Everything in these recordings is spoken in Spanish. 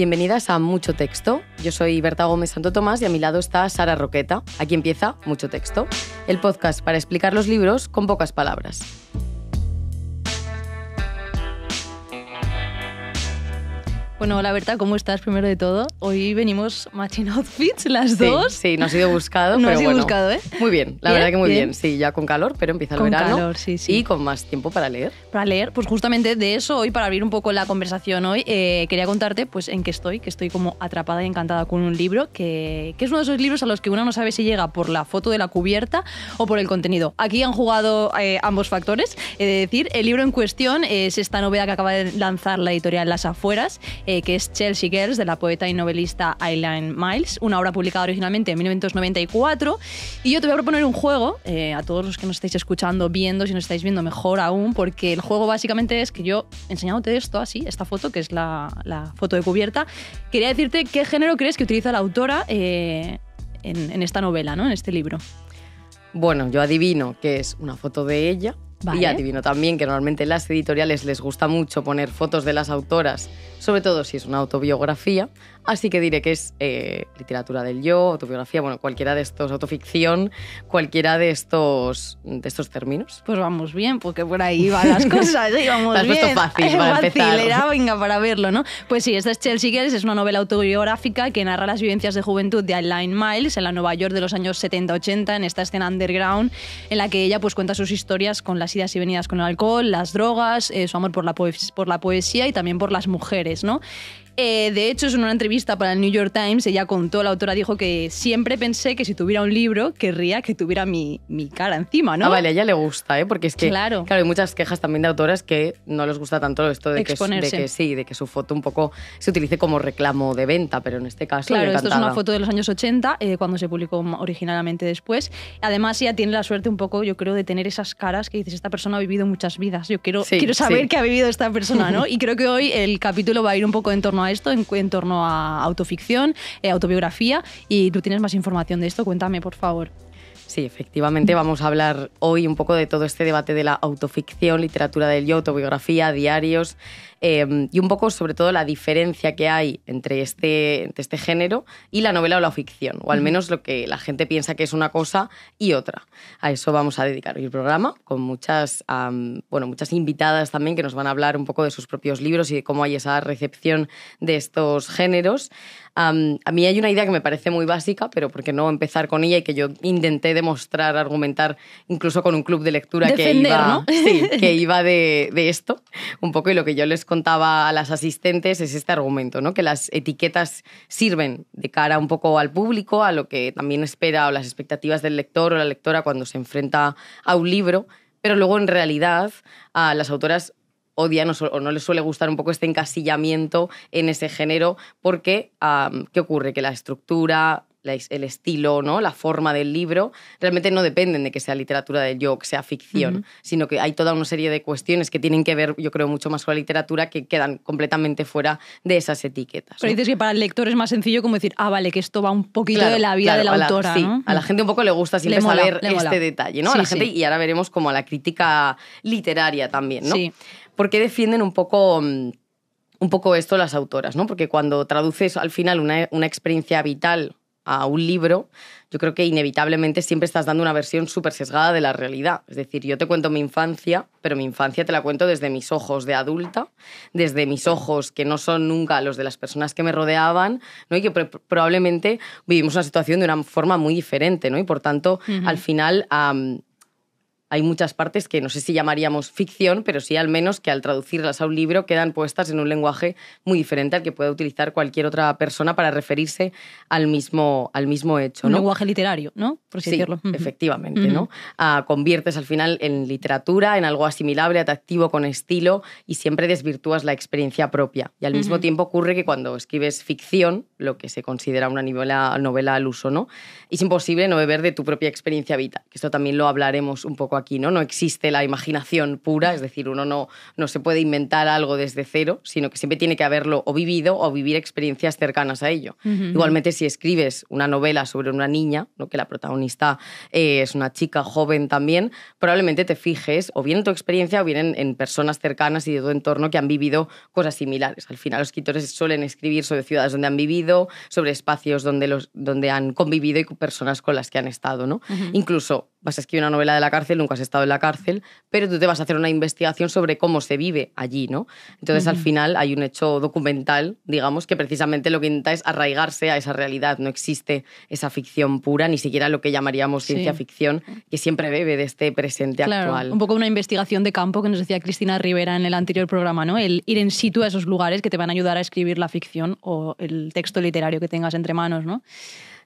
Bienvenidas a Mucho Texto. Yo soy Berta Gómez Santo Tomás y a mi lado está Sara Roqueta. Aquí empieza Mucho Texto, el podcast para explicar los libros con pocas palabras. Bueno, hola Berta, ¿cómo estás primero de todo? Hoy venimos matching outfits las dos. Sí, no ha sido buscado, no ha sido buscado, ¿eh? Muy bien, la verdad que muy bien. Sí, ya con calor, pero empieza el con Calor, sí, sí. Y con más tiempo para leer. Para leer, pues justamente de eso hoy, para abrir un poco la conversación hoy, eh, quería contarte pues en qué estoy, que estoy como atrapada y encantada con un libro, que, es uno de esos libros a los que uno no sabe si llega por la foto de la cubierta o por el contenido. Aquí han jugado eh, ambos factores, es decir, el libro en cuestión es esta novedad que acaba de lanzar la editorial Las Afueras eh, que es Chelsea Girls, de la poeta y novelista Eileen Miles, una obra publicada originalmente en 1994. Y yo te voy a proponer un juego, eh, a todos los que nos estáis escuchando, viendo, si nos estáis viendo mejor aún, porque el juego básicamente es que yo, enseñándote esto así, esta foto, que es la, foto de cubierta, quería decirte qué género crees que utiliza la autora eh, en, esta novela, ¿no? en este libro. Bueno, yo adivino que es una foto de ella. Y adivino también que normalmente las editoriales les gusta mucho poner fotos de las autoras sobre todo si es una autobiografía. Así que diré que es eh, literatura del yo, autobiografía, bueno, cualquiera de estos, autoficción, cualquiera de estos, estos términos. Pues vamos bien, porque por ahí van las cosas, íbamos bien. fácil, Era, venga, para verlo, ¿no? Pues sí, esta es Chelsea Girls, es una novela autobiográfica que narra las vivencias de juventud de Aline Miles en la Nueva York de los años 70-80, en esta escena underground, en la que ella pues cuenta sus historias con las idas y venidas con el alcohol, las drogas, eh, su amor por la, por la poesía y también por las mujeres. ¿no? Eh, de hecho, es en una entrevista para el New York Times, ella contó, la autora dijo que siempre pensé que si tuviera un libro, querría que tuviera mi, mi cara encima, ¿no? Ah, vale, a ella le gusta, ¿eh? Porque es que, claro. hay muchas quejas también de autoras que no les gusta tanto esto de que, sí, de que su foto un poco se utilice como reclamo de venta, pero en este caso... Claro, esto es una foto de los años 80, eh, cuando se publicó originalmente después. Además, ella tiene la suerte un poco, yo creo, de tener esas caras que dices, esta persona ha vivido muchas vidas, yo quiero, quiero saber qué ha vivido esta persona, ¿no? y creo que hoy el capítulo va a ir un poco en torno a esto, en, torno a autoficción, eh, autobiografía, y tú tienes más información de esto, cuéntame, por favor. Sí, efectivamente, vamos a hablar hoy un poco de todo este debate de la autoficción, literatura del yo, autobiografía, diarios em, y un poco sobre todo la diferencia que hay entre este, este género y la novela o la ficción, o al menos lo que la gente piensa que es una cosa y otra. A eso vamos a dedicar hoy el programa con muchas, bueno, muchas invitadas también que nos van a hablar un poco de sus propios libros y de cómo hay esa recepción de estos géneros a mí hay una idea que me parece muy básica, pero ¿por qué no empezar con ella? Y que yo intenté demostrar, argumentar, incluso con un club de lectura que iba, que iba de, esto un poco. Y lo que yo les contaba a las asistentes es este argumento, ¿no? que las etiquetas sirven de cara un poco al público, a lo que también espera o las expectativas del lector o la lectora cuando se enfrenta a un libro pero luego en realidad a las autoras odia no, o no le suele gustar un poco este encasillamiento en ese género, porque ¿qué ocurre? Que la estructura, el estilo, ¿no? la forma del libro, realmente no dependen de que sea literatura de yo, sea ficción, sino que hay toda una serie de cuestiones que tienen que ver, yo creo, mucho más con la literatura que quedan completamente fuera de esas etiquetas. Pero dices que para el lector es más sencillo como decir, ah, vale, que esto va un poquito de la vida de la A la, sí, a la gente un poco le gusta siempre saber este detalle, ¿no? a la gente, y ahora veremos como a la crítica literaria también, ¿no? Sí. ¿Por qué defienden un poco, mm, un poco esto las autoras? ¿no? Porque cuando traduces al final una, experiencia vital a un libro, yo creo que inevitablemente siempre estás dando una versión súper sesgada de la realidad. Es decir, yo te cuento mi infancia, pero mi infancia te la cuento desde mis ojos de adulta, desde mis ojos que no son nunca los de las personas que me rodeaban, ¿no? y que probablemente vivimos una situación de una forma muy diferente, ¿no? y por tanto, al final hay muchas partes que no sé si llamaríamos ficción, pero sí al menos que al traducirlas a un libro quedan puestas en un lenguaje muy diferente al que pueda utilizar cualquier otra persona para referirse al mismo, al mismo hecho. Un lenguaje literario, ¿no? Por así sí, decirlo. Efectivamente, ¿no? Ah, conviertes al final en literatura, en algo asimilable, atractivo, con estilo, y siempre desvirtúas la experiencia propia. Y al mismo tiempo ocurre que cuando escribes ficción, lo que se considera una novela, novela al uso, ¿no? Es imposible no beber de tu propia experiencia vital, esto también lo hablaremos un poco aquí, ¿no? No existe la imaginación pura, es decir, uno no, no se puede inventar algo desde cero, sino que siempre tiene que haberlo o vivido o vivir experiencias cercanas a ello. Igualmente, si escribes una novela sobre una niña, ¿no? que la protagonista eh, es una chica joven también, probablemente te fijes o bien en tu experiencia o bien en, personas cercanas y de tu entorno que han vivido cosas similares. Al final, los escritores suelen escribir sobre ciudades donde han vivido, sobre espacios donde, los, donde han convivido y personas con las que han estado, ¿no? Incluso vas a escribir una novela de la cárcel, nunca has estado en la cárcel, pero tú te vas a hacer una investigación sobre cómo se vive allí, ¿no? Entonces, al final hay un hecho documental, digamos, que precisamente lo que intenta es arraigarse a esa realidad. No existe esa ficción pura, ni siquiera lo que llamaríamos ciencia ficción, que siempre bebe de este presente claro, Un poco una investigación de campo que nos decía Cristina Rivera en el anterior programa, ¿no? El ir en situ a esos lugares que te van a ayudar a escribir la ficción o el texto literario que tengas entre manos, ¿no?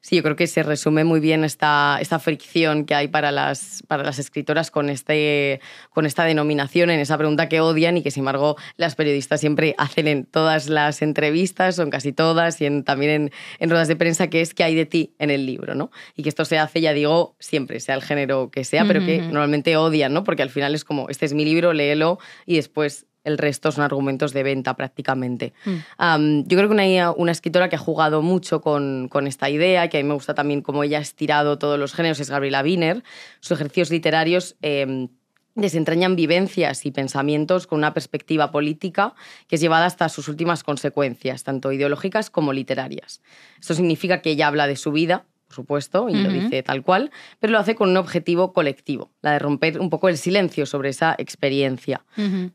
Sí, yo creo que se resume muy bien esta, esta fricción que hay para las, para las escritoras con, este, con esta denominación, en esa pregunta que odian y que, sin embargo, las periodistas siempre hacen en todas las entrevistas, o en casi todas, y también en, en, ruedas de prensa, que es ¿qué hay de ti en el libro, ¿no? Y que esto se hace, ya digo, siempre, sea el género que sea, pero que normalmente odian, ¿no? Porque al final es como, este es mi libro, léelo y después el resto son argumentos de venta prácticamente. Mm. yo creo que una, escritora que ha jugado mucho con, esta idea, que a mí me gusta también cómo ella ha estirado todos los géneros, es Gabriela Wiener. Sus ejercicios literarios... Em, desentrañan vivencias y pensamientos con una perspectiva política que es llevada hasta sus últimas consecuencias, tanto ideológicas como literarias. Esto significa que ella habla de su vida, supuesto, y lo dice tal cual, pero lo hace con un objetivo colectivo, la de romper un poco el silencio sobre esa experiencia.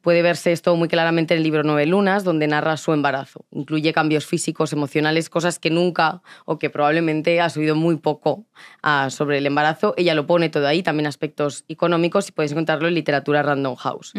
Puede verse esto muy claramente en el libro Nueve Lunas, donde narra su embarazo. Incluye cambios físicos, emocionales, cosas que nunca o que probablemente ha subido muy poco ah, sobre el embarazo. Ella lo pone todo ahí, también aspectos económicos, y podéis encontrarlo en literatura Random House.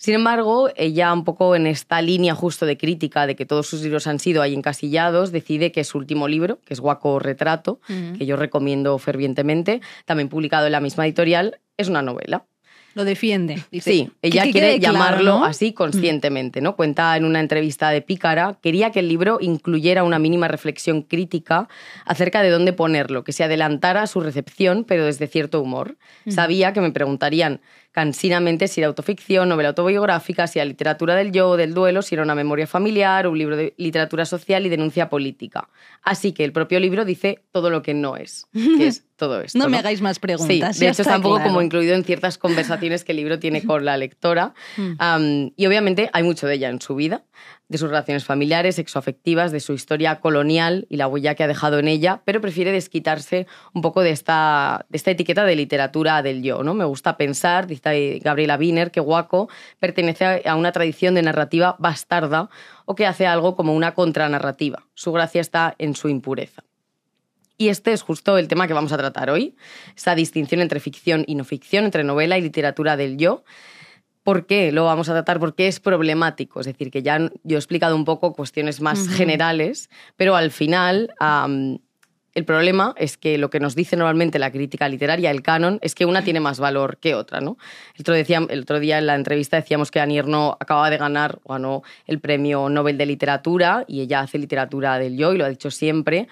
Sin embargo, ella un poco en esta línea justo de crítica de que todos sus libros han sido ahí encasillados, decide que su último libro, que es Guaco Retrato, que yo recomiendo fervientemente, también publicado en la misma editorial, es una novela. Lo defiende. sí, ella quiere llamarlo así conscientemente, ¿no? Cuenta en una entrevista de Pícara, quería que el libro incluyera una mínima reflexión crítica acerca de dónde ponerlo, que se adelantara a su recepción, pero desde cierto humor. Sabía que me preguntarían cansinamente si era autoficción, novela autobiográfica, si era literatura del yo, del duelo, si era una memoria familiar, un libro de literatura social y denuncia política. Así que el propio libro dice todo lo que no es, que es todo esto. no, me hagáis más preguntas. de hecho está un como incluido en ciertas conversaciones que el libro tiene con la lectora. Mm. y obviamente hay mucho de ella en su vida, de sus relaciones familiares, sexoafectivas, de su historia colonial y la huella que ha dejado en ella, pero prefiere desquitarse un poco de esta, esta etiqueta de literatura del yo. ¿no? Me gusta pensar, dice Gabriela Wiener, que Guaco pertenece a una tradición de narrativa bastarda o que hace algo como una contranarrativa. Su gracia está en su impureza. Y este es justo el tema que vamos a tratar hoy, esa distinción entre ficción y no ficción, entre novela y literatura del yo por qué lo vamos a tratar, por qué es problemático. Es decir, que ya yo he explicado un poco cuestiones más generales, pero al final el problema es que lo que nos dice normalmente la crítica literaria, el canon, es que una tiene más valor que otra. ¿no? El, otro el otro día en la entrevista decíamos que Annie acababa acaba de ganar, ganó el premio Nobel de Literatura y ella hace literatura del yo y lo ha dicho siempre.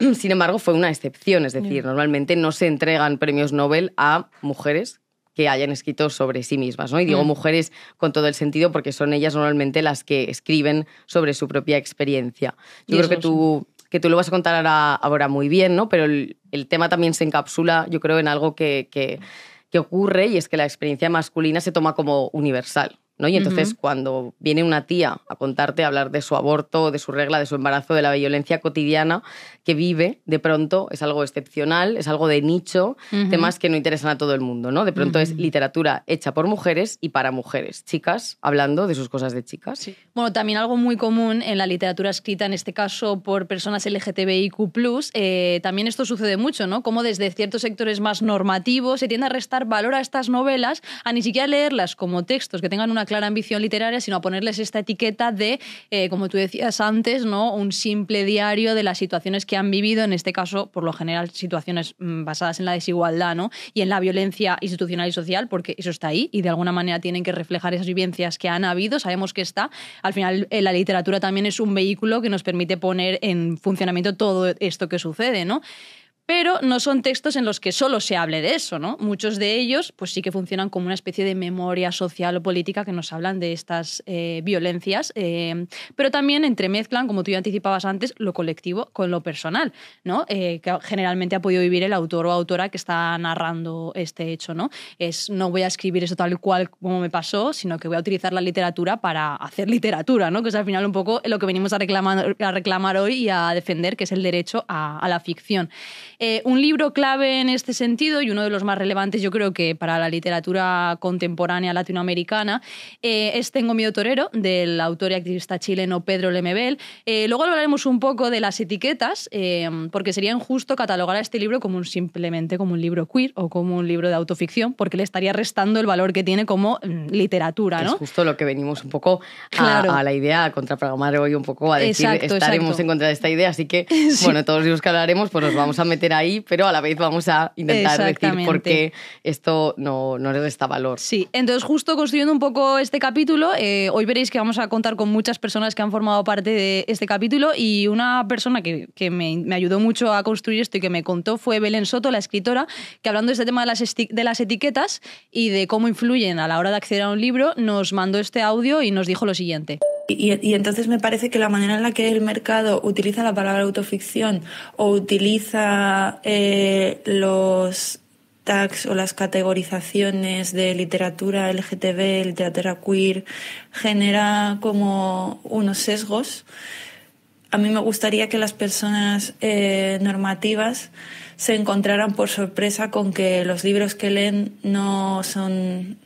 Sin embargo, fue una excepción, es decir, normalmente no se entregan premios Nobel a mujeres que hayan escrito sobre sí mismas. ¿no? Y digo mm. mujeres con todo el sentido porque son ellas normalmente las que escriben sobre su propia experiencia. Yo creo que tú, que tú lo vas a contar ahora, muy bien, ¿no? pero el, tema también se encapsula, yo creo, en algo que, que ocurre y es que la experiencia masculina se toma como universal. ¿no? Y entonces cuando viene una tía a contarte, a hablar de su aborto, de su regla, de su embarazo, de la violencia cotidiana que vive, de pronto es algo excepcional, es algo de nicho, temas que no interesan a todo el mundo, ¿no? De pronto es literatura hecha por mujeres y para mujeres, chicas hablando de sus cosas de chicas. Bueno, también algo muy común en la literatura escrita, en este caso por personas LGTBIQ+, eh, también esto sucede mucho, ¿no? Como desde ciertos sectores más normativos se tiende a restar valor a estas novelas, a ni siquiera leerlas como textos que tengan una clara ambición literaria, sino a ponerles esta etiqueta de, eh, como tú decías antes, ¿no? un simple diario de las situaciones que han vivido, en este caso, por lo general, situaciones mm, basadas en la desigualdad ¿no? y en la violencia institucional y social, porque eso está ahí y de alguna manera tienen que reflejar esas vivencias que han habido, sabemos que está. Al final, eh, la literatura también es un vehículo que nos permite poner en funcionamiento todo esto que sucede, ¿no? pero no son textos en los que solo se hable de eso, ¿no? Muchos de ellos, pues sí que funcionan como una especie de memoria social o política que nos hablan de estas eh, violencias, em, pero también entremezclan, como tú ya anticipabas antes, lo colectivo con lo personal, ¿no? Eh, que generalmente ha podido vivir el autor o autora que está narrando este hecho, ¿no? Es no voy a escribir eso tal cual como me pasó, sino que voy a utilizar la literatura para hacer literatura, ¿no? Que es al final un poco lo que venimos a reclamar, a reclamar hoy y a defender, que es el derecho a, a la ficción. Eh, un libro clave en este sentido y uno de los más relevantes yo creo que para la literatura contemporánea latinoamericana eh, es Tengo miedo torero del autor y activista chileno Pedro Lemebel. Eh, luego hablaremos un poco de las etiquetas porque sería injusto catalogar a este libro como simplemente como un libro queer o como un libro de autoficción porque le estaría restando el valor que tiene como mm, literatura. Es justo lo que venimos un poco a, la idea, a contraprogramar hoy un poco, a decir estaremos en contra de esta idea, así que bueno, todos los que hablaremos pues nos vamos a meter ahí, pero a la vez vamos a intentar decir por qué esto no, no le resta valor. Sí, entonces justo construyendo un poco este capítulo, eh, hoy veréis que vamos a contar con muchas personas que han formado parte de este capítulo y una persona que, que me, me, ayudó mucho a construir esto y que me contó fue Belén Soto, la escritora, que hablando de este tema de las, de las etiquetas y de cómo influyen a la hora de acceder a un libro, nos mandó este audio y nos dijo lo siguiente. Y, entonces me parece que la manera en la que el mercado utiliza la palabra autoficción o utiliza eh, los tags o las categorizaciones de literatura LGTB, literatura queer, genera como unos sesgos. A mí me gustaría que las personas eh, normativas se encontraran por sorpresa con que los libros que leen no son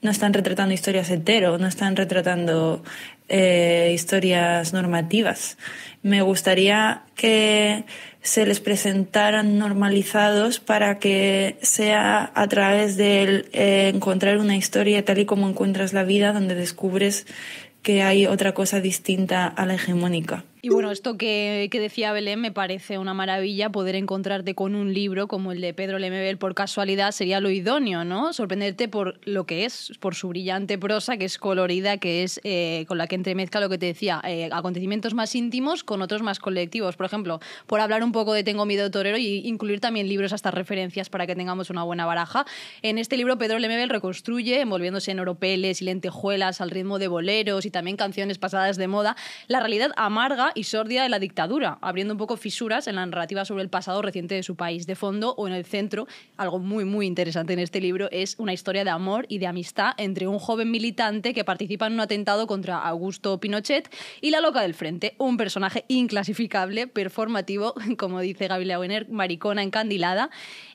no están retratando historias enteras, no están retratando eh, historias normativas. Me gustaría que se les presentaran normalizados para que sea a través de eh, encontrar una historia tal y como encuentras la vida, donde descubres que hay otra cosa distinta a la hegemónica. Y bueno, esto que, decía Belén me parece una maravilla poder encontrarte con un libro como el de Pedro Lemebel por casualidad sería lo idóneo, ¿no? Sorprenderte por lo que es, por su brillante prosa, que es colorida, que es eh, con la que entremezcla lo que te decía, eh, acontecimientos más íntimos con otros más colectivos. Por ejemplo, por hablar un poco de Tengo miedo torero y incluir también libros hasta referencias para que tengamos una buena baraja. En este libro Pedro Lemebel reconstruye, envolviéndose en oropeles y lentejuelas al ritmo de boleros y también canciones pasadas de moda, la realidad amarga y sordia de la dictadura, abriendo un poco fisuras en la narrativa sobre el pasado reciente de su país. De fondo o en el centro, algo muy muy interesante en este libro es una historia de amor y de amistad entre un joven militante que participa en un atentado contra Augusto Pinochet y la loca del frente, un personaje inclasificable, performativo, como dice Gabriela Wenner, maricona encandilada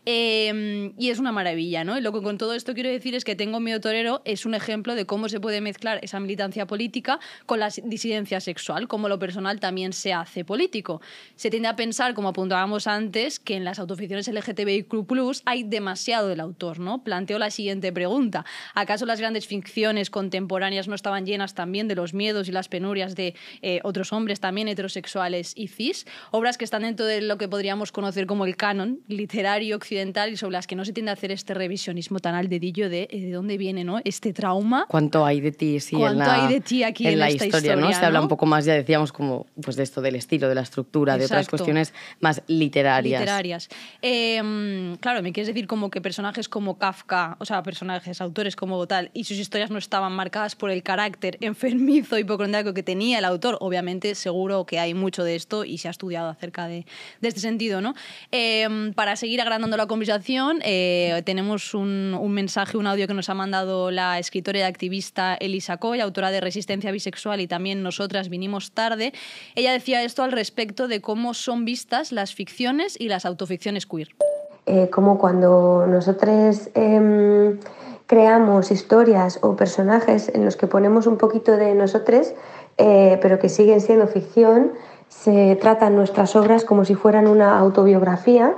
Em, y es una maravilla, ¿no? lo que con todo esto quiero decir es que Tengo Miedo Torero es un ejemplo de cómo se puede mezclar esa militancia política con la disidencia sexual, cómo lo personal también se hace político. Se tiende a pensar, como apuntábamos antes, que en las autoficciones LGTBIQ hay demasiado del autor, ¿no? Planteo la siguiente pregunta. ¿Acaso las grandes ficciones contemporáneas no estaban llenas también de los miedos y las penurias de eh, otros hombres también heterosexuales y cis? Obras que están dentro de lo que podríamos conocer como el canon literario occidental y sobre las que no se tiende a hacer este revisionismo tan al dedillo de eh, dónde viene ¿no? este trauma. ¿Cuánto hay de ti? Sí, hay de ti aquí en, la historia? ¿no? Se habla un poco más, ya decíamos, como pues de esto del estilo, de la estructura, de otras cuestiones más literarias. Em, claro, me quieres decir como que personajes como Kafka, o sea, personajes, autores como tal, y sus historias no estaban marcadas por el carácter enfermizo hipocondriaco que tenía el autor. Obviamente, seguro que hay mucho de esto y se ha estudiado acerca de, este sentido, ¿no? Em, para seguir agrandando la conversación. Eh, tenemos un, mensaje, un audio que nos ha mandado la escritora y activista Elisa Coy, autora de Resistencia Bisexual y también Nosotras Vinimos Tarde. Ella decía esto al respecto de cómo son vistas las ficciones y las autoficciones queer. Eh, como cuando nosotros em, creamos historias o personajes en los que ponemos un poquito de nosotros, eh, pero que siguen siendo ficción, se tratan nuestras obras como si fueran una autobiografía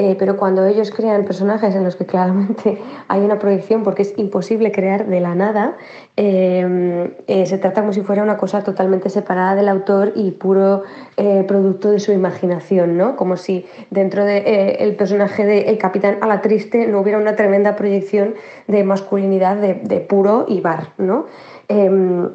eh, pero cuando ellos crean personajes en los que claramente hay una proyección porque es imposible crear de la nada, em, eh, se trata como si fuera una cosa totalmente separada del autor y puro eh, producto de su imaginación, ¿no? Como si dentro del de, el personaje de El Capitán a la Triste no hubiera una tremenda proyección de masculinidad de, puro y bar, ¿no? Em,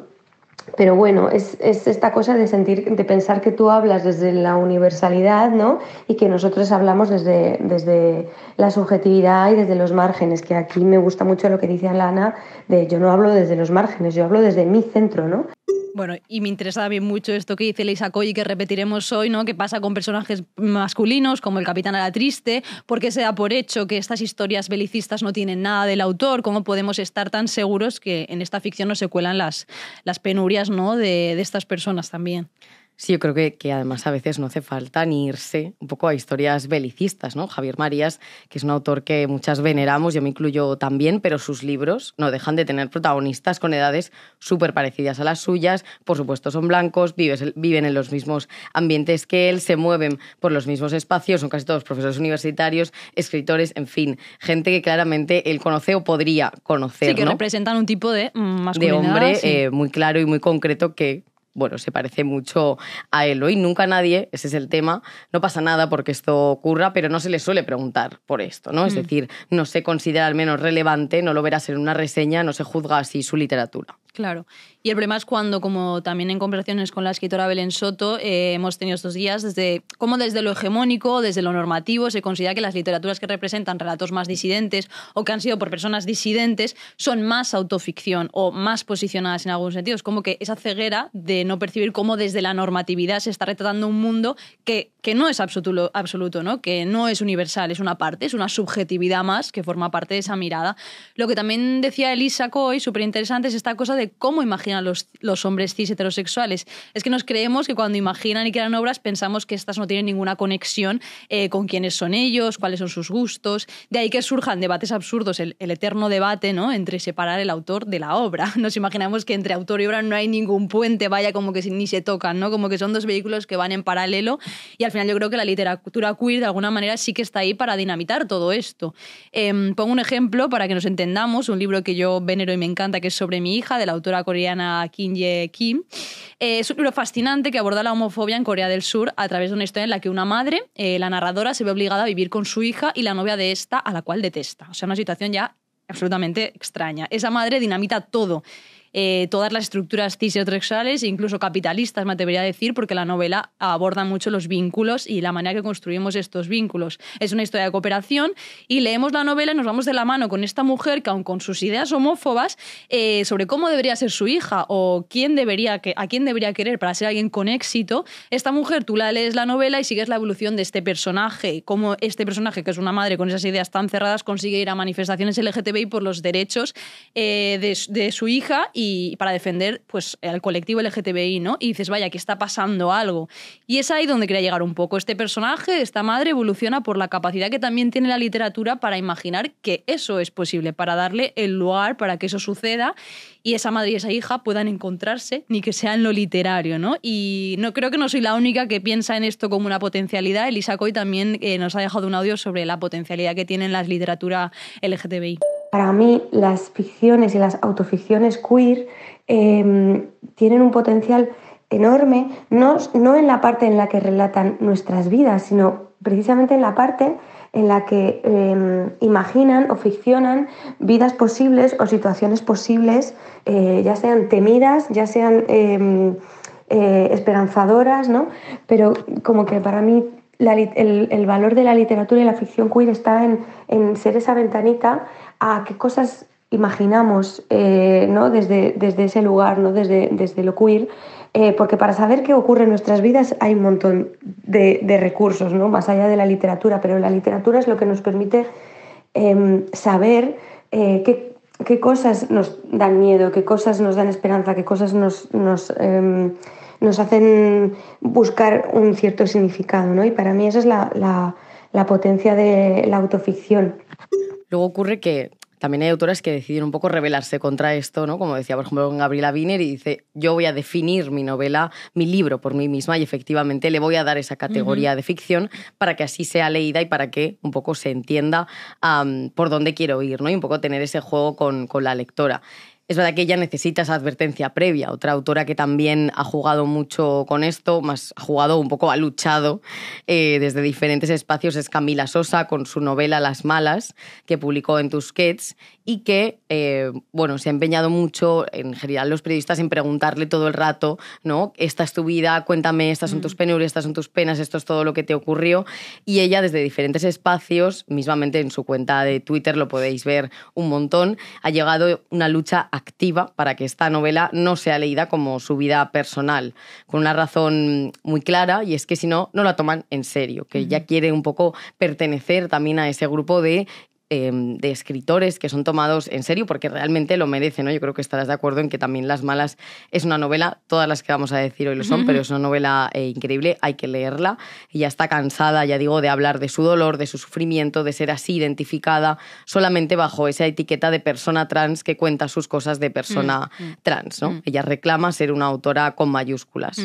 pero bueno, es, esta cosa de sentir, de pensar que tú hablas desde la universalidad, ¿no? Y que nosotros hablamos desde, desde la subjetividad y desde los márgenes, que aquí me gusta mucho lo que dice Alana, de yo no hablo desde los márgenes, yo hablo desde mi centro, ¿no? Bueno, y me interesa también mucho esto que dice Leisa Coy que repetiremos hoy, ¿no? Que pasa con personajes masculinos como el Capitán a la Triste, porque se da por hecho que estas historias belicistas no tienen nada del autor, ¿cómo podemos estar tan seguros que en esta ficción no se cuelan las, las penurias, ¿no? de estas personas también. Sí, yo creo que, además a veces no hace falta ni irse un poco a historias belicistas, ¿no? Javier Marías, que es un autor que muchas veneramos, yo me incluyo también, pero sus libros no dejan de tener protagonistas con edades súper parecidas a las suyas, por supuesto son blancos, viven en los mismos ambientes que él, se mueven por los mismos espacios, son casi todos profesores universitarios, escritores, en fin, gente que claramente él conoce o podría conocer. Sí, que representan un tipo de De hombre eh, muy claro y muy concreto que bueno, se parece mucho a Hoy Nunca nadie, ese es el tema, no pasa nada porque esto ocurra, pero no se le suele preguntar por esto, ¿no? Es mm. decir, no se considera al menos relevante, no lo verás en una reseña, no se juzga así su literatura. Claro. Y el problema es cuando, como también en conversaciones con la escritora Belén Soto, eh, hemos tenido estos días, desde cómo desde lo hegemónico, desde lo normativo, se considera que las literaturas que representan relatos más disidentes o que han sido por personas disidentes son más autoficción o más posicionadas en algún sentido. Es como que esa ceguera de no percibir cómo desde la normatividad se está retratando un mundo que, que no es absoluto, absoluto, ¿no? que no es universal, es una parte, es una subjetividad más que forma parte de esa mirada. Lo que también decía Elisa Coy, súper interesante, es esta cosa de cómo imaginan los, hombres cis heterosexuales. Es que nos creemos que cuando imaginan y crean obras pensamos que estas no tienen ninguna conexión eh, con quiénes son ellos, cuáles son sus gustos. De ahí que surjan debates absurdos, el, eterno debate ¿no? entre separar el autor de la obra. Nos imaginamos que entre autor y obra no hay ningún puente, vaya como que ni se tocan, ¿no? como que son dos vehículos que van en paralelo y al final yo creo que la literatura queer de alguna manera sí que está ahí para dinamitar todo esto. Em, pongo un ejemplo para que nos entendamos, un libro que yo venero y me encanta, que es sobre mi hija, de la autora coreana Kim Ye Kim. Eh, es un libro fascinante que aborda la homofobia en Corea del Sur a través de una historia en la que una madre, eh, la narradora, se ve obligada a vivir con su hija y la novia de esta, a la cual detesta. O sea, una situación ya absolutamente extraña. Esa madre dinamita todo eh, todas las estructuras cis heterosexuales, incluso capitalistas, me atrevería a decir, porque la novela aborda mucho los vínculos y la manera que construimos estos vínculos. Es una historia de cooperación y leemos la novela y nos vamos de la mano con esta mujer que, aun con sus ideas homófobas, eh, sobre cómo debería ser su hija o quién debería, a quién debería querer para ser alguien con éxito, esta mujer tú la lees la novela y sigues la evolución de este personaje, cómo este personaje, que es una madre con esas ideas tan cerradas, consigue ir a manifestaciones LGTBI por los derechos eh, de, de su hija y para defender pues, al colectivo LGTBI, ¿no? Y dices, vaya, que está pasando algo. Y es ahí donde quería llegar un poco. Este personaje, esta madre, evoluciona por la capacidad que también tiene la literatura para imaginar que eso es posible, para darle el lugar para que eso suceda y esa madre y esa hija puedan encontrarse, ni que sea en lo literario, ¿no? Y no creo que no soy la única que piensa en esto como una potencialidad. Elisa Coy también eh, nos ha dejado un audio sobre la potencialidad que tienen las literatura LGTBI para mí las ficciones y las autoficciones queer em, tienen un potencial enorme, no, no en la parte en la que relatan nuestras vidas, sino precisamente en la parte en la que em, imaginan o ficcionan vidas posibles o situaciones posibles, eh, ya sean temidas, ya sean em, eh, esperanzadoras, ¿no? Pero como que para mí el, valor de la literatura y la ficción queer está en, en ser esa ventanita a qué cosas imaginamos eh, desde, desde ese lugar, ¿no? desde, desde lo queer, eh, porque para saber qué ocurre en nuestras vidas hay un montón de, recursos, más allá de la literatura, pero la literatura es lo que nos permite em, saber eh, qué, cosas nos dan miedo, qué cosas nos dan esperanza, qué cosas nos, nos, em, hacen buscar un cierto significado. Y para mí esa es la, la potencia de la autoficción Luego ocurre que también hay autoras que deciden un poco rebelarse contra esto, ¿no? Como decía, por ejemplo, Gabriela Wiener y dice, yo voy a definir mi novela, mi libro por mí misma y efectivamente le voy a dar esa categoría de ficción para que así sea leída y para que un poco se entienda por dónde quiero ir, ¿no? Y un poco tener ese juego con, con la lectora. Es verdad que ella necesita esa advertencia previa. Otra autora que también ha jugado mucho con esto, más ha jugado un poco, ha luchado eh, desde diferentes espacios, es Camila Sosa con su novela Las Malas, que publicó en Tusquets y que, eh, bueno, se ha empeñado mucho, en general los periodistas, en preguntarle todo el rato, ¿no? Esta es tu vida, cuéntame, estas son mm. tus penurias, estas son tus penas, esto es todo lo que te ocurrió. Y ella desde diferentes espacios, mismamente en su cuenta de Twitter lo podéis ver un montón, ha llegado una lucha activa para que esta novela no sea leída como su vida personal, con una razón muy clara y es que si no, no la toman en serio, que ya quiere un poco pertenecer también a ese grupo de Em, de escritores que son tomados en serio porque realmente lo merecen. Yo creo que estarás de acuerdo en que también Las Malas es una novela, todas las que vamos a decir hoy lo son, pero es una novela eh, increíble, hay que leerla. Ella está cansada, ya digo, de hablar de su dolor, de su sufrimiento, de ser así identificada solamente bajo esa etiqueta de persona trans que cuenta sus cosas de persona mm, mm. trans. ¿no? Mm. Ella reclama ser una autora con mayúsculas.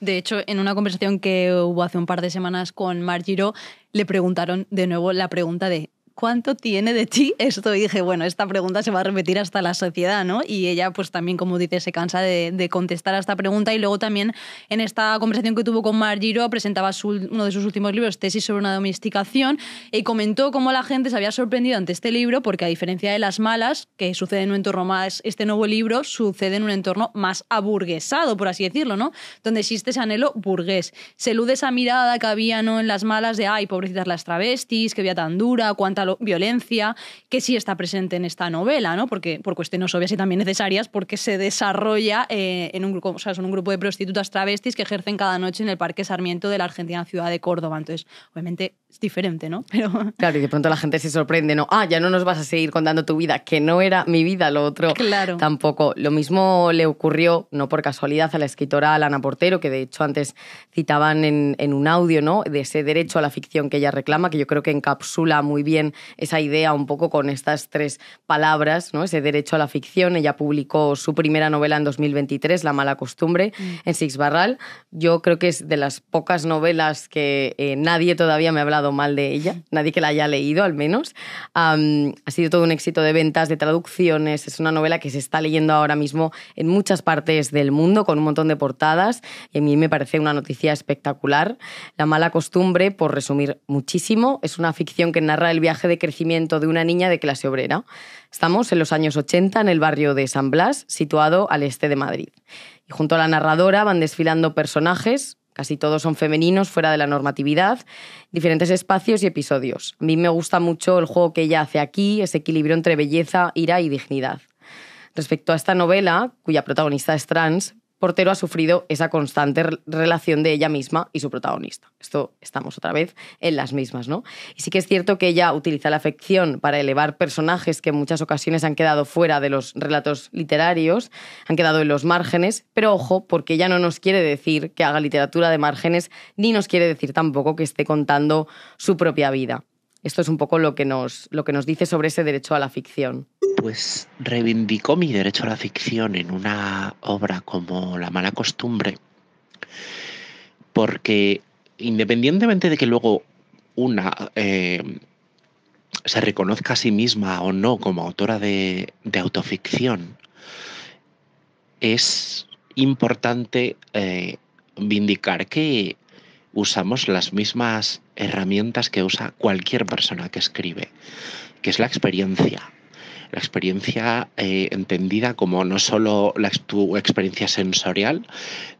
De hecho, en una conversación que hubo hace un par de semanas con Margiro, le preguntaron de nuevo la pregunta de ¿cuánto tiene de ti esto? Y dije, bueno, esta pregunta se va a repetir hasta la sociedad, ¿no? Y ella, pues también, como dice, se cansa de, contestar a esta pregunta. Y luego también, en esta conversación que tuvo con Margiro, presentaba uno de sus últimos libros, Tesis sobre una domesticación, y comentó cómo la gente se había sorprendido ante este libro, porque a diferencia de Las Malas, que sucede en un entorno más, este nuevo libro sucede en un entorno más aburguesado, por así decirlo, ¿no? Donde existe ese anhelo burgués. Se elude esa mirada que había, ¿no? En Las Malas de, ay, pobrecitas las travestis, que había tan dura, cuánta violencia, que sí está presente en esta novela, ¿no? Porque, por cuestiones obvias y también necesarias, porque se desarrolla eh, en, un grupo, o sea, son un grupo de prostitutas travestis que ejercen cada noche en el Parque Sarmiento de la Argentina ciudad de Córdoba. Entonces, obviamente, es diferente, ¿no? Pero... Claro, y de pronto la gente se sorprende, ¿no? Ah, ya no nos vas a seguir contando tu vida, que no era mi vida, lo otro claro. tampoco. Lo mismo le ocurrió, no por casualidad, a la escritora Alana Portero, que de hecho antes citaban en, un audio, ¿no? De ese derecho a la ficción que ella reclama, que yo creo que encapsula muy bien esa idea un poco con estas tres palabras, ¿no? Ese derecho a la ficción. Ella publicó su primera novela en 2023, La mala costumbre, mm. en Six Barral. Yo creo que es de las pocas novelas que eh, nadie todavía me habla mal de ella, nadie que la haya leído al menos. ha sido todo un éxito de ventas, de traducciones, es una novela que se está leyendo ahora mismo en muchas partes del mundo con un montón de portadas y a mí me parece una noticia espectacular. La mala costumbre, por resumir muchísimo, es una ficción que narra el viaje de crecimiento de una niña de clase obrera. Estamos en los años 80 en el barrio de San Blas, situado al este de Madrid. Y junto a la narradora van desfilando personajes, Casi todos son femeninos, fuera de la normatividad, diferentes espacios y episodios. A mí me gusta mucho el juego que ella hace aquí, ese equilibrio entre belleza, ira y dignidad. Respecto a esta novela, cuya protagonista es trans, Portero ha sufrido esa constante relación de ella misma y su protagonista. Esto estamos otra vez en las mismas, ¿no? Y sí que es cierto que ella utiliza la afección para elevar personajes que en muchas ocasiones han quedado fuera de los relatos literarios, han quedado en los márgenes, pero ojo, porque ella no nos quiere decir que haga literatura de márgenes, ni nos quiere decir tampoco que esté contando su propia vida. Esto es un poco lo que nos, lo que nos dice sobre ese derecho a la ficción pues reivindicó mi derecho a la ficción en una obra como La mala costumbre, porque independientemente de que luego una eh, se reconozca a sí misma o no como autora de, autoficción, es importante eh, vindicar que usamos las mismas herramientas que usa cualquier persona que escribe, que es la experiencia, la experiencia eh, entendida como no solo la, tu experiencia sensorial,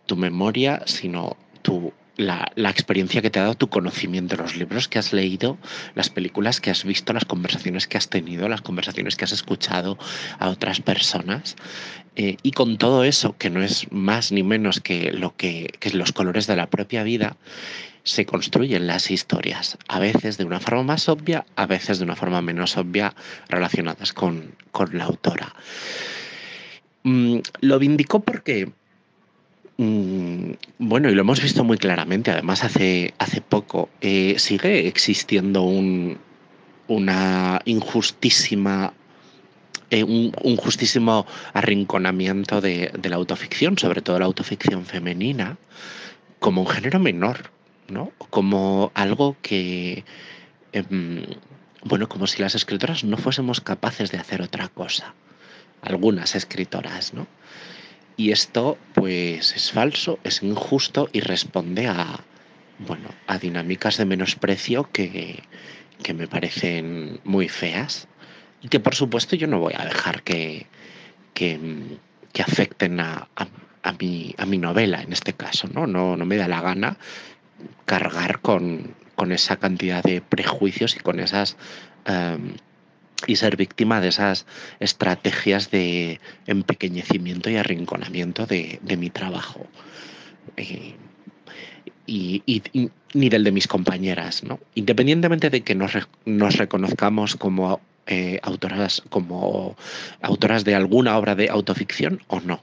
tu memoria, sino tu la, experiencia que te ha dado tu conocimiento, los libros que has leído, las películas que has visto, las conversaciones que has tenido, las conversaciones que has escuchado a otras personas. Eh, y con todo eso, que no es más ni menos que, lo que, que los colores de la propia vida, se construyen las historias, a veces de una forma más obvia, a veces de una forma menos obvia, relacionadas con, la autora. Mm, lo vindicó porque mm, bueno, y lo hemos visto muy claramente, además hace, hace poco, eh, sigue existiendo un, una injustísima... Eh, un, arrinconamiento de, de, la autoficción, sobre todo la autoficción femenina, como un género menor. Como algo que, em, bueno, como si las escritoras no fuésemos capaces de hacer otra cosa, algunas escritoras, ¿no? Y esto, pues, es falso, es injusto y responde a, bueno, a dinámicas de menosprecio que, que me parecen muy feas y que, por supuesto, yo no voy a dejar que, que, afecten a, a, a, mi, a mi novela en este caso, ¿no? No, no me da la gana cargar con, esa cantidad de prejuicios y con esas em, y ser víctima de esas estrategias de empequeñecimiento y arrinconamiento de, mi trabajo y, y, ni del de mis compañeras independientemente de que nos, reconozcamos como eh, autoras como autoras de alguna obra de autoficción o no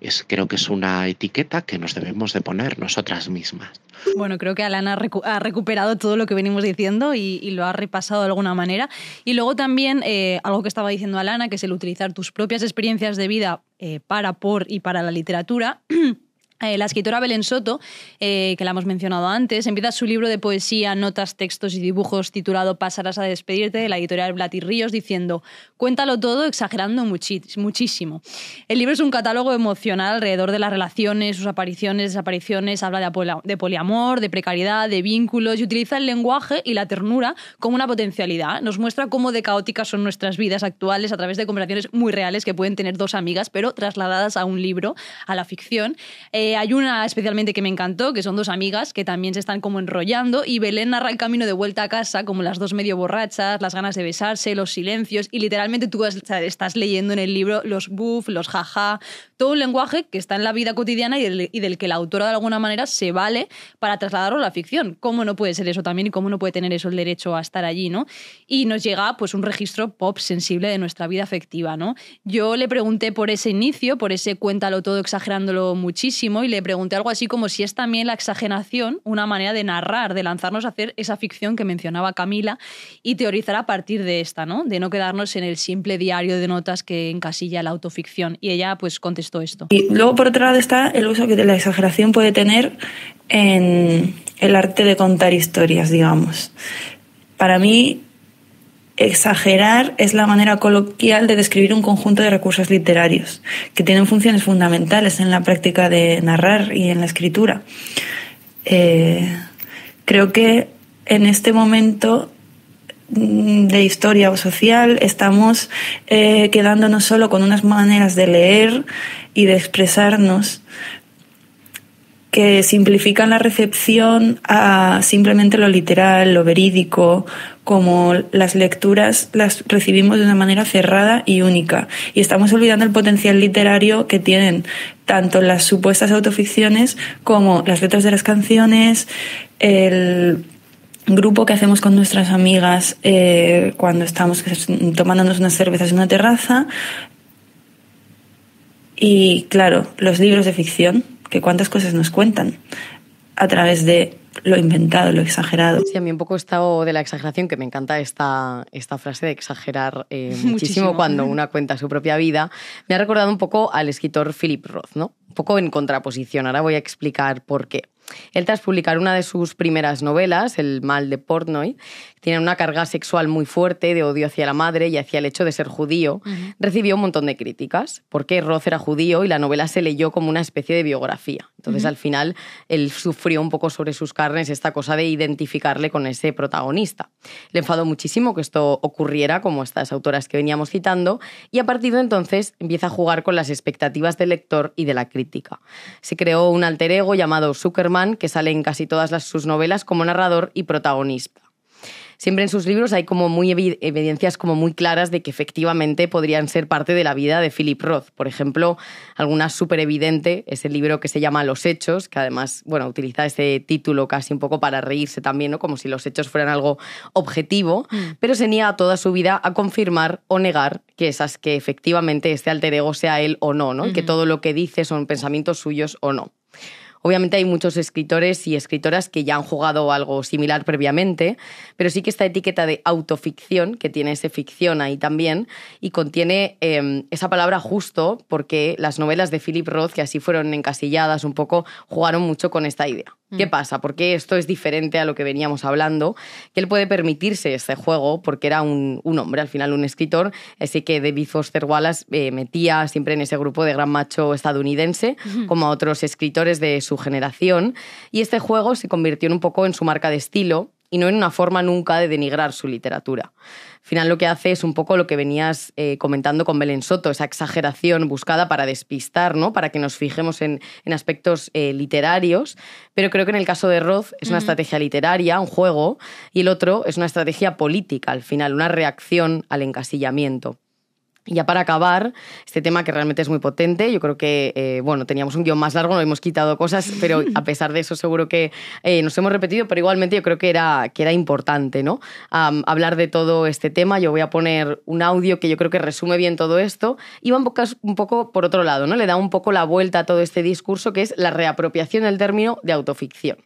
es, creo que es una etiqueta que nos debemos de poner nosotras mismas. Bueno, creo que Alana ha recuperado todo lo que venimos diciendo y, lo ha repasado de alguna manera. Y luego también eh, algo que estaba diciendo Alana, que es el utilizar tus propias experiencias de vida eh, para, por y para la literatura. Eh, la escritora Belén Soto, eh, que la hemos mencionado antes, empieza su libro de poesía, notas, textos y dibujos titulado Pasarás a despedirte de la editorial Blatirríos diciendo Cuéntalo todo exagerando muchísimo. El libro es un catálogo emocional alrededor de las relaciones, sus apariciones, desapariciones, habla de, poliamor, de precariedad, de vínculos y utiliza el lenguaje y la ternura como una potencialidad. Nos muestra cómo de caóticas son nuestras vidas actuales a través de conversaciones muy reales que pueden tener dos amigas, pero trasladadas a un libro, a la ficción. Eh, eh, hay una especialmente que me encantó, que son dos amigas que también se están como enrollando y Belén narra el camino de vuelta a casa, como las dos medio borrachas, las ganas de besarse, los silencios y literalmente tú estás leyendo en el libro los buff, los jaja, todo un lenguaje que está en la vida cotidiana y del, que la autora de alguna manera se vale para trasladarlo a la ficción. ¿Cómo no puede ser eso también y cómo no puede tener eso el derecho a estar allí, no? Y nos llega pues un registro pop sensible de nuestra vida afectiva, ¿no? Yo le pregunté por ese inicio, por ese cuéntalo todo exagerándolo muchísimo y le pregunté algo así como si es también la exageración una manera de narrar, de lanzarnos a hacer esa ficción que mencionaba Camila y teorizar a partir de esta, ¿no? De no quedarnos en el simple diario de notas que encasilla la autoficción. Y ella pues contestó esto. Y luego por otro lado está el uso que la exageración puede tener en el arte de contar historias, digamos. Para mí Exagerar es la manera coloquial de describir un conjunto de recursos literarios, que tienen funciones fundamentales en la práctica de narrar y en la escritura. Eh, creo que en este momento mm, de historia o social estamos eh, quedándonos solo con unas maneras de leer y de expresarnos, que simplifican la recepción a simplemente lo literal, lo verídico, como las lecturas las recibimos de una manera cerrada y única. Y estamos olvidando el potencial literario que tienen tanto las supuestas autoficciones como las letras de las canciones, el grupo que hacemos con nuestras amigas eh, cuando estamos tomándonos unas cervezas en una terraza. Y claro, los libros de ficción que cuántas cosas nos cuentan a través de lo inventado, lo exagerado. Sí, a mí un poco estado de la exageración, que me encanta esta, esta frase de exagerar eh, muchísimo, cuando una cuenta su propia vida, me ha recordado un poco al escritor Philip Roth, ¿no? Un poco en contraposición, ahora voy a explicar por qué. Él tras publicar una de sus primeras novelas, El mal de Portnoy, tiene una carga sexual muy fuerte de odio hacia la madre y hacia el hecho de ser judío, recibió un montón de críticas, porque Roth era judío y la novela se leyó como una especie de biografía. Entonces al final él sufrió un poco sobre sus carnes esta cosa de identificarle con ese protagonista. Le enfadó muchísimo que esto ocurriera, como estas autoras que veníamos citando, y a partir de entonces empieza a jugar con las expectativas del lector y de la crítica. Se creó un alter ego llamado Zuckerman, que sale en casi todas sus novelas como narrador y protagonista. Siempre en sus libros hay como muy evidencias como muy claras de que efectivamente podrían ser parte de la vida de Philip Roth. Por ejemplo, alguna súper evidente es el libro que se llama Los Hechos, que además, bueno, utiliza ese título casi un poco para reírse también, Como si los hechos fueran algo objetivo, mm. pero se niega toda su vida a confirmar o negar que esas que efectivamente este alter ego sea él o no, ¿no? Que todo lo que dice son pensamientos suyos o no. Obviamente hay muchos escritores y escritoras que ya han jugado algo similar previamente, pero sí que esta etiqueta de autoficción, que tiene ese ficción ahí también, y contiene em, esa palabra justo, porque las novelas de Philip Roth, que así fueron encasilladas un poco, jugaron mucho con esta idea. Mm. ¿Qué pasa? Porque esto es diferente a lo que veníamos hablando, que él puede permitirse este juego porque era un, hombre, al final un escritor, así que David Foster Wallace eh, metía siempre en ese grupo de gran macho estadounidense, como a otros escritores de su su generación, y este juego se convirtió un poco en su marca de estilo y no en una forma nunca de denigrar su literatura. Al final lo que hace es un poco lo que venías eh, comentando con Belén Soto, esa exageración buscada para despistar, ¿no? para que nos fijemos en, aspectos eh, literarios, pero creo que en el caso de Roth es una estrategia literaria, un juego, y el otro es una estrategia política, al final, una reacción al encasillamiento y Ya para acabar, este tema que realmente es muy potente, yo creo que, eh, bueno, teníamos un guión más largo, nos hemos quitado cosas, pero a pesar de eso seguro que eh, nos hemos repetido, pero igualmente yo creo que era, que era importante, ¿no? hablar de todo este tema, yo voy a poner un audio que yo creo que resume bien todo esto y va un poco, un poco por otro lado, ¿no? Le da un poco la vuelta a todo este discurso que es la reapropiación del término de autoficción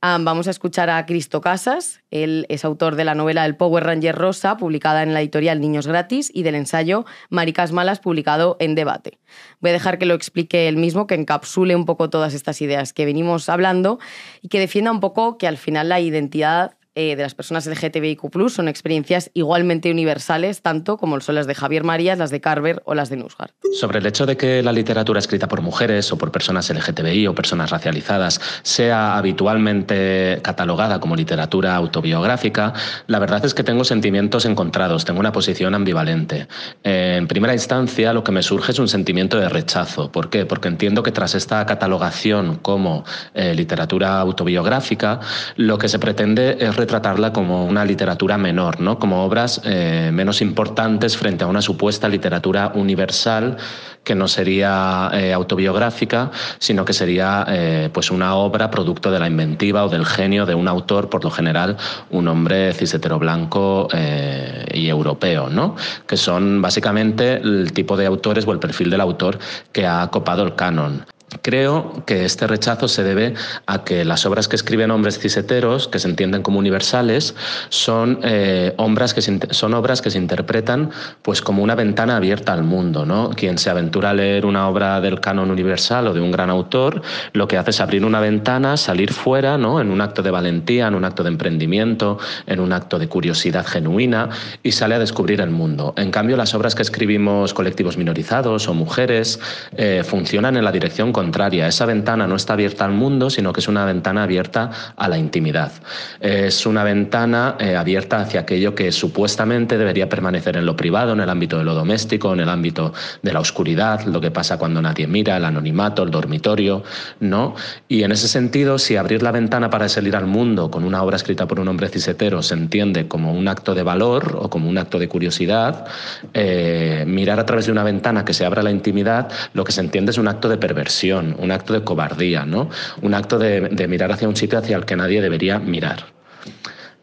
vamos a escuchar a Cristo Casas. Él es autor de la novela El Power Ranger Rosa, publicada en la editorial Niños Gratis, y del ensayo Maricas Malas, publicado en Debate. Voy a dejar que lo explique él mismo, que encapsule un poco todas estas ideas que venimos hablando y que defienda un poco que al final la identidad eh, de las personas LGTBIQ son experiencias igualmente universales, tanto como son las de Javier Marías, las de Carver o las de Nusgar. Sobre el hecho de que la literatura escrita por mujeres o por personas LGTBI o personas racializadas sea habitualmente catalogada como literatura autobiográfica, la verdad es que tengo sentimientos encontrados, tengo una posición ambivalente. Eh, en primera instancia, lo que me surge es un sentimiento de rechazo. ¿Por qué? Porque entiendo que tras esta catalogación como eh, literatura autobiográfica, lo que se pretende es tratarla como una literatura menor, ¿no? como obras eh, menos importantes frente a una supuesta literatura universal que no sería eh, autobiográfica, sino que sería eh, pues una obra producto de la inventiva o del genio de un autor, por lo general un hombre cisetero blanco y europeo, ¿no? que son básicamente el tipo de autores o el perfil del autor que ha copado el canon. Creo que este rechazo se debe a que las obras que escriben hombres ciseteros, que se entienden como universales, son, eh, obras, que se, son obras que se interpretan pues, como una ventana abierta al mundo. ¿no? Quien se aventura a leer una obra del canon universal o de un gran autor, lo que hace es abrir una ventana, salir fuera, ¿no? en un acto de valentía, en un acto de emprendimiento, en un acto de curiosidad genuina, y sale a descubrir el mundo. En cambio, las obras que escribimos colectivos minorizados o mujeres eh, funcionan en la dirección contraria. Esa ventana no está abierta al mundo, sino que es una ventana abierta a la intimidad. Es una ventana eh, abierta hacia aquello que supuestamente debería permanecer en lo privado, en el ámbito de lo doméstico, en el ámbito de la oscuridad, lo que pasa cuando nadie mira, el anonimato, el dormitorio, ¿no? Y en ese sentido, si abrir la ventana para salir al mundo con una obra escrita por un hombre cisetero se entiende como un acto de valor o como un acto de curiosidad, eh, mirar a través de una ventana que se abra la intimidad, lo que se entiende es un acto de perversión un acto de cobardía, ¿no? Un acto de mirar hacia un sitio hacia el que nadie debería mirar.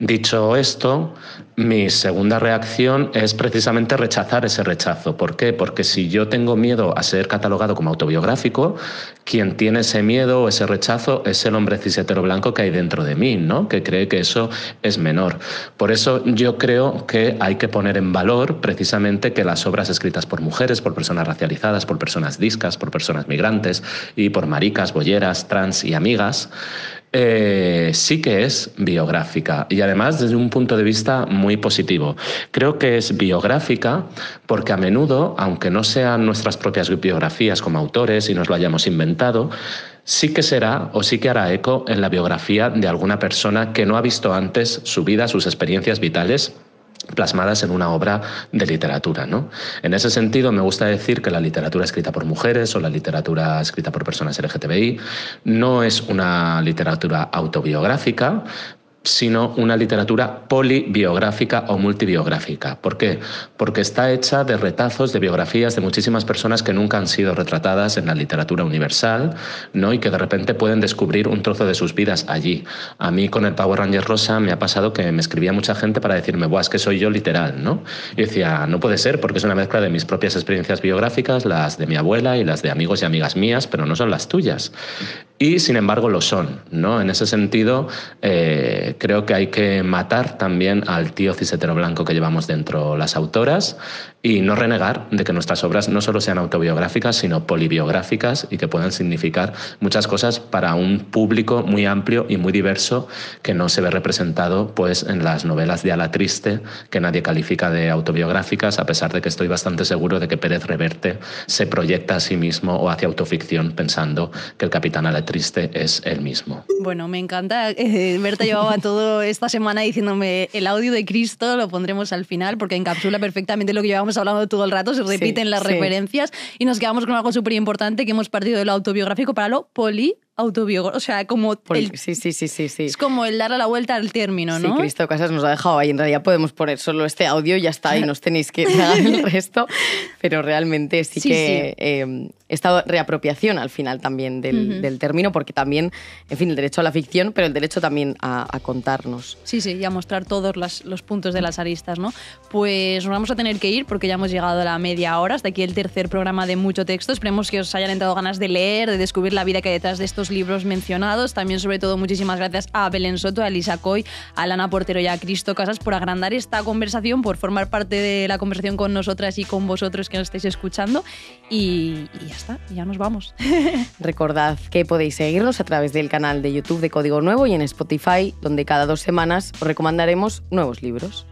Dicho esto, mi segunda reacción es precisamente rechazar ese rechazo. ¿Por qué? Porque si yo tengo miedo a ser catalogado como autobiográfico, quien tiene ese miedo o ese rechazo es el hombre cisetero blanco que hay dentro de mí, ¿no? Que cree que eso es menor. Por eso yo creo que hay que poner en valor precisamente que las obras escritas por mujeres, por personas racializadas, por personas discas, por personas migrantes y por maricas, bolleras, trans y amigas, eh, sí que es biográfica y además desde un punto de vista muy positivo. Creo que es biográfica porque a menudo, aunque no sean nuestras propias biografías como autores y nos lo hayamos inventado, sí que será o sí que hará eco en la biografía de alguna persona que no ha visto antes su vida, sus experiencias vitales plasmadas en una obra de literatura. ¿no? En ese sentido, me gusta decir que la literatura escrita por mujeres o la literatura escrita por personas LGTBI no es una literatura autobiográfica, sino una literatura polibiográfica o multibiográfica. ¿Por qué? Porque está hecha de retazos de biografías de muchísimas personas que nunca han sido retratadas en la literatura universal, ¿no? Y que de repente pueden descubrir un trozo de sus vidas allí. A mí con el Power Ranger Rosa me ha pasado que me escribía mucha gente para decirme, "Buah, es que soy yo literal", ¿no? Y decía, "No puede ser, porque es una mezcla de mis propias experiencias biográficas, las de mi abuela y las de amigos y amigas mías, pero no son las tuyas." Y sin embargo lo son, ¿no? En ese sentido, eh, creo que hay que matar también al tío cisetero blanco que llevamos dentro las autoras y no renegar de que nuestras obras no solo sean autobiográficas, sino polibiográficas y que puedan significar muchas cosas para un público muy amplio y muy diverso que no se ve representado pues, en las novelas de ala triste, que nadie califica de autobiográficas, a pesar de que estoy bastante seguro de que Pérez Reverte se proyecta a sí mismo o hacia autoficción pensando que el capitán ala triste es él mismo. Bueno, me encanta eh, verte toda esta semana diciéndome el audio de Cristo lo pondremos al final porque encapsula perfectamente lo que llevamos hablando todo el rato, se repiten las referencias y nos quedamos con algo súper importante que hemos partido de autobiográfico para lo poli autobiográfico, o sea, como... sí, sí, sí, sí, sí. Es como el dar a la vuelta al término, ¿no? Sí, Cristo Casas nos ha dejado ahí. En realidad podemos poner solo este audio y ya está, y nos tenéis que dar el resto. Pero realmente sí, que em, esta reapropiación al final también del, término, porque también, en fin, el derecho a la ficción, pero el derecho también a, contarnos. Sí, sí, y a mostrar todos los puntos de las aristas, ¿no? Pues nos vamos a tener que ir porque ya hemos llegado a la media hora. Hasta aquí el tercer programa de Mucho Texto. Esperemos que os hayan entrado ganas de leer, de descubrir la vida que hay detrás de estos libros mencionados. También, sobre todo, muchísimas gracias a Belén Soto, a Elisa Coy, a Lana Portero y a Cristo Casas por agrandar esta conversación, por formar parte de la conversación con nosotras y con vosotros que nos estáis escuchando. Y, y ya está, ya nos vamos. Recordad que podéis seguirnos a través del canal de YouTube de Código Nuevo y en Spotify, donde cada dos semanas os recomendaremos nuevos libros.